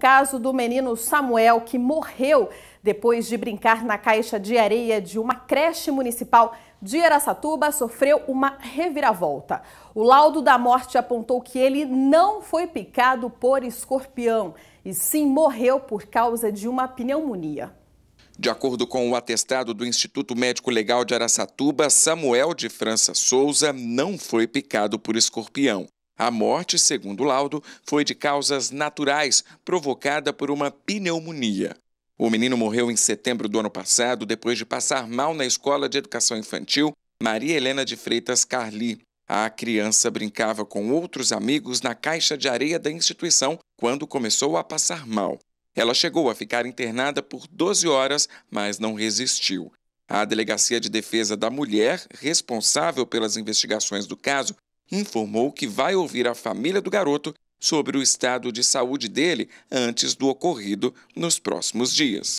Caso do menino Samuel, que morreu depois de brincar na caixa de areia de uma creche municipal de Aracatuba, sofreu uma reviravolta. O laudo da morte apontou que ele não foi picado por escorpião, e sim morreu por causa de uma pneumonia. De acordo com o atestado do Instituto Médico Legal de Aracatuba, Samuel de França Souza não foi picado por escorpião. A morte, segundo o laudo, foi de causas naturais, provocada por uma pneumonia. O menino morreu em setembro do ano passado, depois de passar mal na escola de educação infantil Maria Helena de Freitas Carli. A criança brincava com outros amigos na caixa de areia da instituição quando começou a passar mal. Ela chegou a ficar internada por 12 horas, mas não resistiu. A Delegacia de Defesa da Mulher, responsável pelas investigações do caso, informou que vai ouvir a família do garoto sobre o estado de saúde dele antes do ocorrido nos próximos dias.